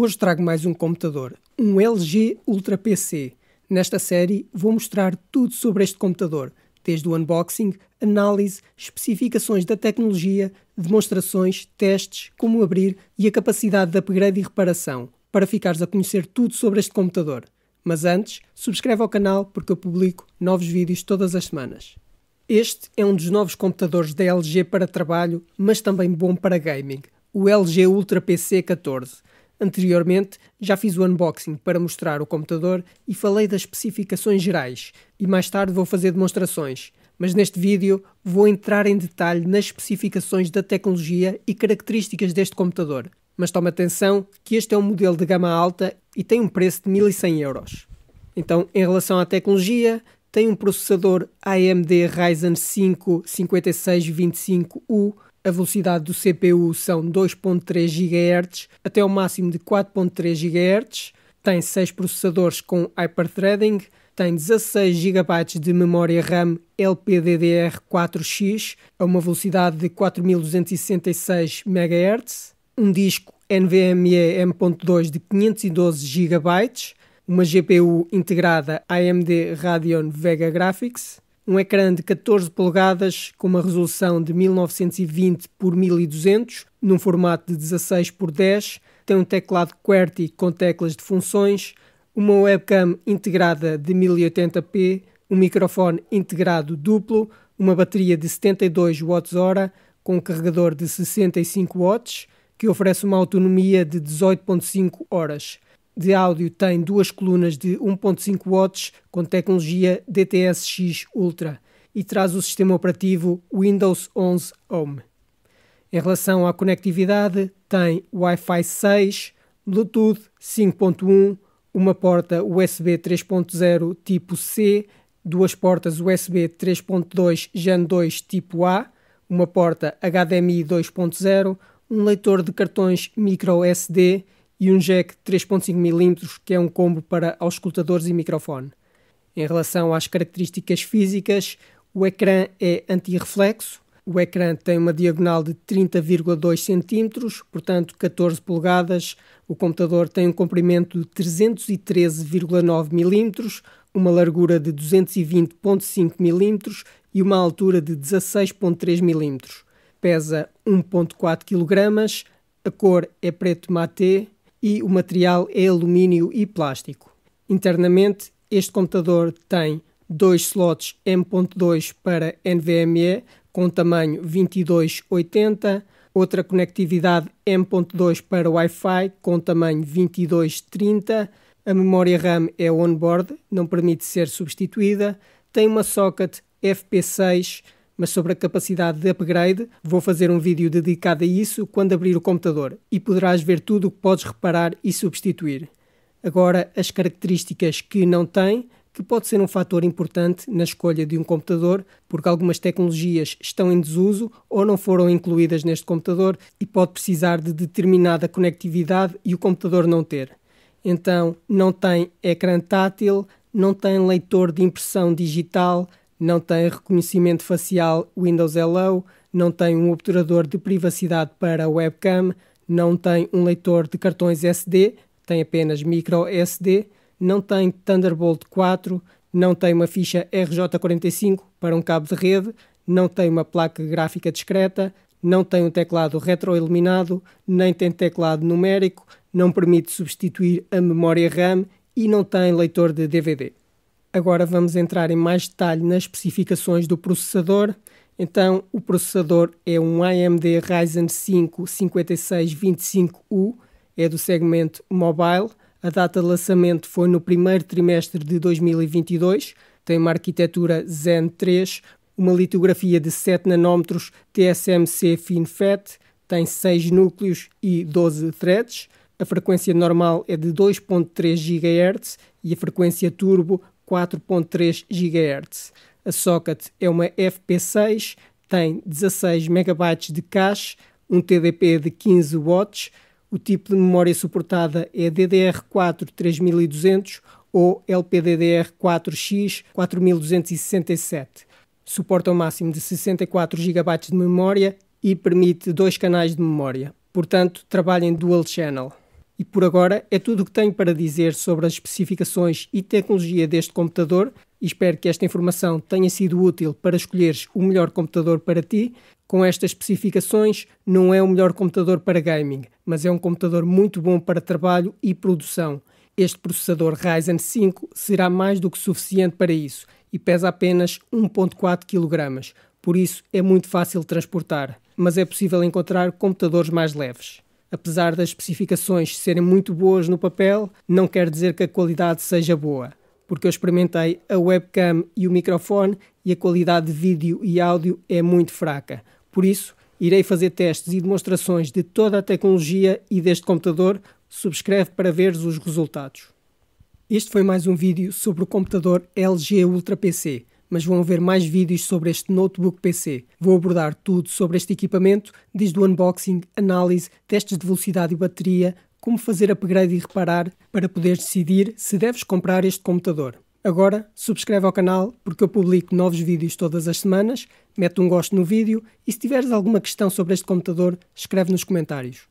Hoje trago mais um computador, um LG Ultra PC. Nesta série vou mostrar tudo sobre este computador, desde o unboxing, análise, especificações da tecnologia, demonstrações, testes, como abrir e a capacidade de upgrade e reparação, para ficares a conhecer tudo sobre este computador. Mas antes, subscreve ao canal porque eu publico novos vídeos todas as semanas. Este é um dos novos computadores da LG para trabalho, mas também bom para gaming, o LG Ultra PC 14. Anteriormente, já fiz o unboxing para mostrar o computador e falei das especificações gerais, e mais tarde vou fazer demonstrações, mas neste vídeo vou entrar em detalhe nas especificações da tecnologia e características deste computador. Mas tome atenção que este é um modelo de gama alta e tem um preço de 1100 euros. Então, em relação à tecnologia, tem um processador AMD Ryzen 5 5625U a velocidade do CPU são 2.3 GHz até o máximo de 4.3 GHz, tem 6 processadores com hyperthreading, tem 16 GB de memória RAM LPDDR4X a uma velocidade de 4266 MHz, um disco NVMe M.2 de 512 GB, uma GPU integrada AMD Radeon Vega Graphics, um ecrã de 14 polegadas com uma resolução de 1920 por 1200, num formato de 16 por 10, tem um teclado QWERTY com teclas de funções, uma webcam integrada de 1080p, um microfone integrado duplo, uma bateria de 72 watts-hora com um carregador de 65 watts, que oferece uma autonomia de 18.5 horas de áudio tem duas colunas de 1.5 watts com tecnologia DTS-X Ultra e traz o sistema operativo Windows 11 Home. Em relação à conectividade, tem Wi-Fi 6, Bluetooth 5.1, uma porta USB 3.0 tipo C, duas portas USB 3.2 Gen 2 tipo A, uma porta HDMI 2.0, um leitor de cartões microSD e um jack 3.5mm, que é um combo para auscultadores e microfone. Em relação às características físicas, o ecrã é antirreflexo, o ecrã tem uma diagonal de 30,2 cm, portanto 14 polegadas. O computador tem um comprimento de 313,9 mm, uma largura de 220,5 mm e uma altura de 16,3 mm. Pesa 1,4 kg, a cor é preto matê, e o material é alumínio e plástico. Internamente, este computador tem dois slots M.2 para NVMe com tamanho 2280, outra conectividade M.2 para Wi-Fi com tamanho 2230. A memória RAM é onboard, não permite ser substituída. Tem uma socket FP6 mas sobre a capacidade de upgrade, vou fazer um vídeo dedicado a isso quando abrir o computador e poderás ver tudo o que podes reparar e substituir. Agora, as características que não tem, que pode ser um fator importante na escolha de um computador, porque algumas tecnologias estão em desuso ou não foram incluídas neste computador e pode precisar de determinada conectividade e o computador não ter. Então, não tem ecrã tátil, não tem leitor de impressão digital, não tem reconhecimento facial Windows Hello, não tem um obturador de privacidade para webcam, não tem um leitor de cartões SD, tem apenas micro SD, não tem Thunderbolt 4, não tem uma ficha RJ45 para um cabo de rede, não tem uma placa gráfica discreta, não tem um teclado retroiluminado, nem tem teclado numérico, não permite substituir a memória RAM e não tem leitor de DVD. Agora vamos entrar em mais detalhe nas especificações do processador. Então, o processador é um AMD Ryzen 5 5625U, é do segmento mobile. A data de lançamento foi no primeiro trimestre de 2022. Tem uma arquitetura Zen 3, uma litografia de 7 nanómetros TSMC FinFET, tem 6 núcleos e 12 threads. A frequência normal é de 2.3 GHz e a frequência turbo 4.3 GHz. A socket é uma FP6, tem 16 MB de cache, um TDP de 15 watts, o tipo de memória suportada é DDR4 3200 ou LPDDR4X 4267. Suporta um máximo de 64 GB de memória e permite dois canais de memória. Portanto, trabalha em dual channel. E por agora é tudo o que tenho para dizer sobre as especificações e tecnologia deste computador e espero que esta informação tenha sido útil para escolheres o melhor computador para ti. Com estas especificações, não é o melhor computador para gaming, mas é um computador muito bom para trabalho e produção. Este processador Ryzen 5 será mais do que suficiente para isso e pesa apenas 1.4 kg, por isso é muito fácil transportar, mas é possível encontrar computadores mais leves apesar das especificações serem muito boas no papel, não quer dizer que a qualidade seja boa, porque eu experimentei a webcam e o microfone e a qualidade de vídeo e áudio é muito fraca. Por isso, irei fazer testes e demonstrações de toda a tecnologia e deste computador. Subscreve para veres os resultados. Este foi mais um vídeo sobre o computador LG Ultra PC mas vão ver mais vídeos sobre este notebook PC. Vou abordar tudo sobre este equipamento, desde o unboxing, análise, testes de velocidade e bateria, como fazer upgrade e reparar para poderes decidir se deves comprar este computador. Agora, subscreve ao canal porque eu publico novos vídeos todas as semanas, mete um gosto no vídeo e se tiveres alguma questão sobre este computador, escreve nos comentários.